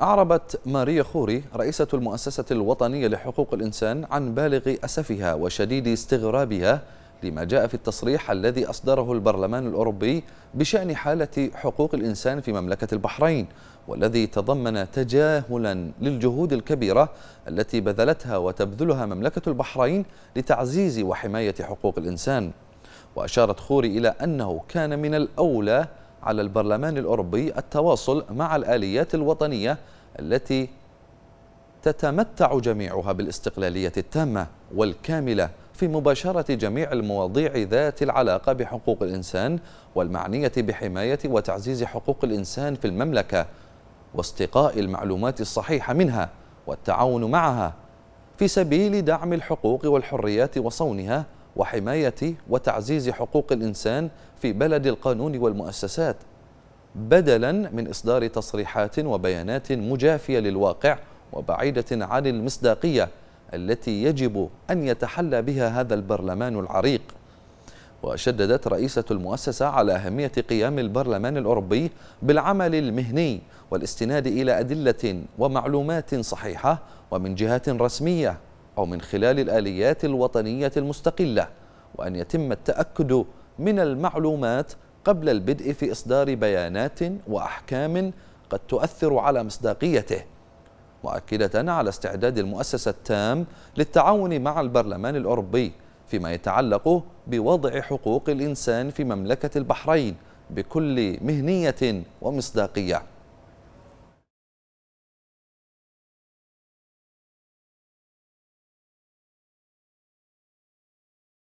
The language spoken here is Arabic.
أعربت ماريا خوري رئيسة المؤسسة الوطنية لحقوق الإنسان عن بالغ أسفها وشديد استغرابها لما جاء في التصريح الذي أصدره البرلمان الأوروبي بشأن حالة حقوق الإنسان في مملكة البحرين والذي تضمن تجاهلا للجهود الكبيرة التي بذلتها وتبذلها مملكة البحرين لتعزيز وحماية حقوق الإنسان وأشارت خوري إلى أنه كان من الأولى على البرلمان الأوروبي التواصل مع الآليات الوطنية التي تتمتع جميعها بالاستقلالية التامة والكاملة في مباشرة جميع المواضيع ذات العلاقة بحقوق الإنسان والمعنية بحماية وتعزيز حقوق الإنسان في المملكة واستقاء المعلومات الصحيحة منها والتعاون معها في سبيل دعم الحقوق والحريات وصونها وحماية وتعزيز حقوق الإنسان في بلد القانون والمؤسسات بدلا من إصدار تصريحات وبيانات مجافية للواقع وبعيدة عن المصداقية التي يجب أن يتحلى بها هذا البرلمان العريق وشددت رئيسة المؤسسة على أهمية قيام البرلمان الأوروبي بالعمل المهني والاستناد إلى أدلة ومعلومات صحيحة ومن جهات رسمية أو من خلال الآليات الوطنية المستقلة وأن يتم التأكد من المعلومات قبل البدء في إصدار بيانات وأحكام قد تؤثر على مصداقيته مؤكدة على استعداد المؤسسة التام للتعاون مع البرلمان الأوروبي فيما يتعلق بوضع حقوق الإنسان في مملكة البحرين بكل مهنية ومصداقية